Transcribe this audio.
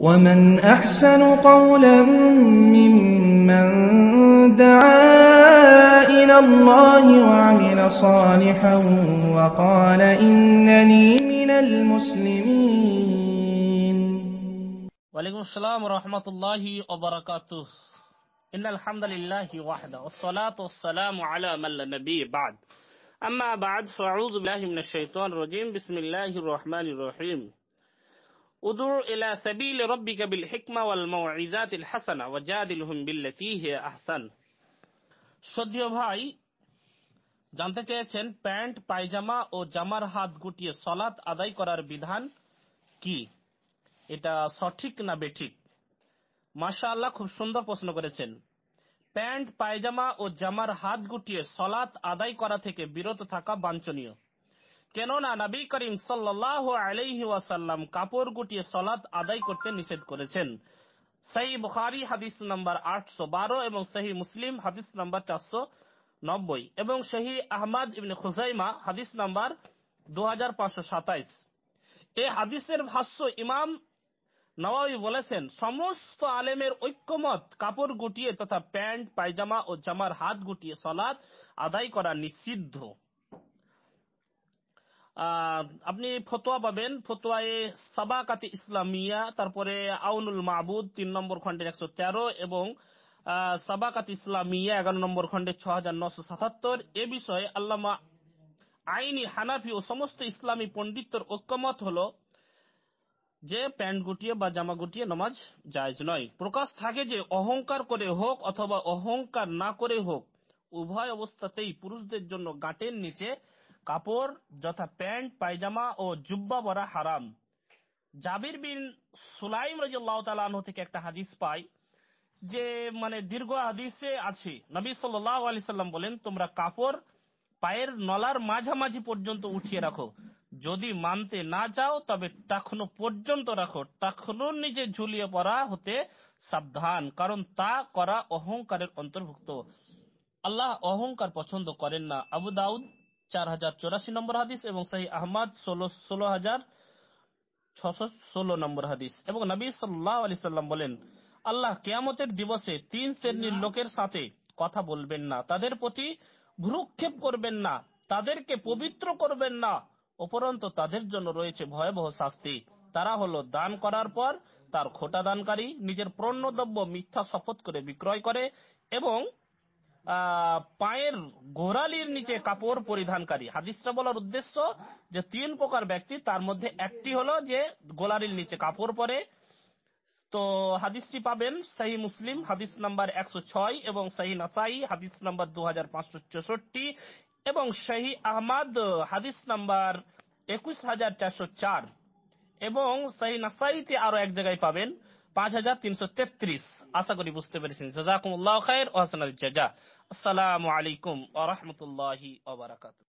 ومن أحسن قولا ممن دعا إلى الله وعمل صالحا وقال إنني من المسلمين وعليكم السلام ورحمة الله وبركاته إن الحمد لله وحده والصلاة والسلام على من لا نبي بعد أما بعد فأعوذ بالله من الشيطان الرجيم بسم الله الرحمن الرحيم উদুর ইলা সাবিল রব্বিকা বিল হিকমা ওয়াল মাউইজাতিল হাসানা ওয়াজাদিলহুম বিল্লাতী হিয়া আহসান সদ্রিয় ভাই জানতে চেয়েছেন প্যান্ট পায়জামা ও জামার হাত গুটিয়ে সলাৎ আদায় করার বিধান কি এটা সঠিক না বেঠিক মাশা আল্লাহ খুব সুন্দর প্রশ্ন করেছেন প্যান্ট পায়জামা ও জামার হাত গুটিয়ে সলাৎ আদায় করা থেকে বিরত থাকা বাঞ্ছনীয় কেননা নবী করিম সাল্লাহ আলাইহি ওয়াসাল্লাম কাপড় গুটিয়ে সলাদ আদায় করতে নিষেধ করেছেন সেই বুখারি হাদিস নম্বর আটশো বারো এবং সেই মুসলিম হাদিস নম্বর চারশো নব্বই এবং সেই আহমদ ইবনে খুজাইমা হাদিস নম্বর দু হাজার পাঁচশো সাতাইশ এ হাদিসের ভাষ্য ইমাম নওয়াবি বলেছেন সমস্ত আলেমের ঐক্যমত কাপড় গুটিয়ে তথা প্যান্ট পায়জামা ও জামার হাত গুটিয়ে সলাদ আদায় করা নিষিদ্ধ আপনি ফতোয়া পাবেন ফতোয়ায়ে সাবাকাতি ইসলামিয়া তারপরে আউনুল মাহবুদ তিন নম্বর খন্ডের একশো তেরো এবং সাবাকাত ইসলামিয়া এগারো নম্বর খণ্ডে ছ হাজার নশো সাতাত্তর এ বিষয়ে আল্লামা আইনি হানাফি ও সমস্ত ইসলামী পণ্ডিতর ঐক্যমত হল যে প্যান্ট গুটিয়ে বা জামা গুটিয়ে নামাজ জায়জ নয় প্রকাশ থাকে যে অহংকার করে হোক অথবা অহংকার না করে হোক উভয় অবস্থাতেই পুরুষদের জন্য গাঁটের নিচে কাপড় যথা প্যান্ট পায়জামা ও জুব্বা বরা হারাম জাবির বিন সুলাইম রাজিয়াল্লাহ থেকে একটা হাদিস পাই যে মানে দীর্ঘ হাদিসে আছে নবী সাল্লাহ সাল্লাম বলেন তোমরা কাপড় পায়ের নলার মাঝামাঝি পর্যন্ত উঠিয়ে রাখো যদি মানতে না যাও তবে টাকনো পর্যন্ত রাখো টাকনোর নিজে ঝুলিয়ে পড়া হতে সাবধান কারণ তা করা অহংকারের অন্তর্ভুক্ত আল্লাহ অহংকার পছন্দ করেন না আবু দাউদ চার হাজার চৌরাশি নম্বর হাদিস এবং সাহি আহমদ ষোলো ষোলো হাজার ছশো ষোলো নম্বর হাদিস এবং নবী সাল্লাহ সাল্লাম বলেন আল্লাহ কেয়ামতের দিবসে তিন শ্রেণীর লোকের সাথে কথা বলবেন না তাদের প্রতি ভ্রুক্ষেপ করবেন না তাদেরকে পবিত্র করবেন না উপরন্ত তাদের জন্য রয়েছে ভয়াবহ শাস্তি তারা হলো দান করার পর তার খোটা দানকারী নিজের প্রণ্যদ্রব্য মিথ্যা শপথ করে বিক্রয় করে এবং পায়ের ঘোরালির নিচে কাপড় পরিধানকারী হাদিসটা বলার উদ্দেশ্য যে তিন প্রকার ব্যক্তি তার মধ্যে একটি হলো যে গোলারির নিচে কাপড় পরে তো হাদিসটি পাবেন সাহি মুসলিম হাদিস নাম্বার একশো ছয় এবং সাহি নাসাই হাদিস নাম্বার দু হাজার পাঁচশো চৌষট্টি এবং শাহী আহমদ হাদিস নাম্বার একুশ হাজার চারশো চার এবং সাহি নাসাইতে আরো এক জায়গায় পাবেন পাঁচ হাজার তিনশো তেত্রিশ আশা করি বুঝতে পেরেছেন জাজাকুমুল্লাহ খায়ের ওহাসান জাজা আসসালামু আলাইকুম আ রহমতুল্লাহি